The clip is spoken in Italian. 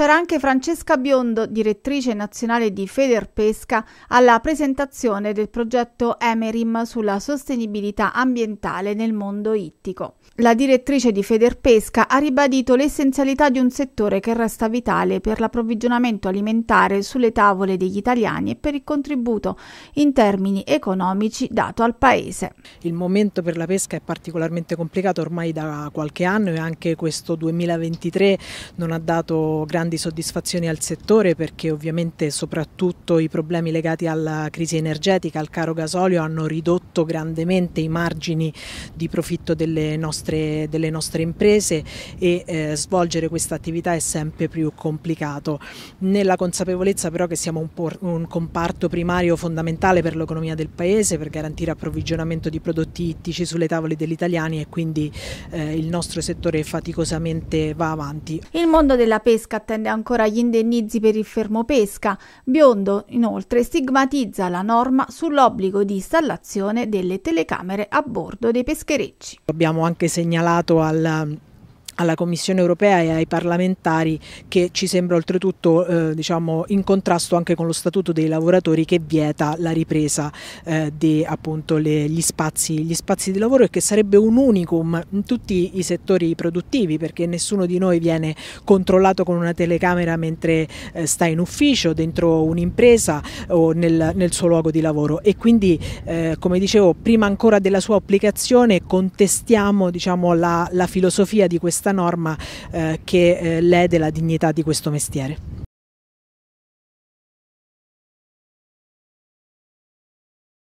C'era anche Francesca Biondo, direttrice nazionale di Federpesca, alla presentazione del progetto Emerim sulla sostenibilità ambientale nel mondo ittico. La direttrice di Federpesca ha ribadito l'essenzialità di un settore che resta vitale per l'approvvigionamento alimentare sulle tavole degli italiani e per il contributo in termini economici dato al paese. Il momento per la pesca è particolarmente complicato ormai da qualche anno e anche questo 2023 non ha dato grandi grandi soddisfazioni al settore perché ovviamente soprattutto i problemi legati alla crisi energetica, al caro gasolio hanno ridotto grandemente i margini di profitto delle nostre, delle nostre imprese e eh, svolgere questa attività è sempre più complicato. Nella consapevolezza però che siamo un, un comparto primario fondamentale per l'economia del paese per garantire approvvigionamento di prodotti ittici sulle tavole degli italiani e quindi eh, il nostro settore faticosamente va avanti. Il mondo della pesca attende ancora gli indennizi per il fermo pesca. Biondo inoltre stigmatizza la norma sull'obbligo di installazione delle telecamere a bordo dei pescherecci. Abbiamo anche segnalato al alla Commissione europea e ai parlamentari che ci sembra oltretutto eh, diciamo, in contrasto anche con lo Statuto dei lavoratori che vieta la ripresa eh, degli spazi, spazi, di lavoro e che sarebbe un unicum in tutti i settori produttivi perché nessuno di noi viene controllato con una telecamera mentre eh, sta in ufficio, dentro un'impresa o nel, nel, suo luogo di lavoro e quindi eh, come dicevo prima ancora della sua applicazione contestiamo diciamo, la, la filosofia di questa questa norma eh, che eh, lede la dignità di questo mestiere.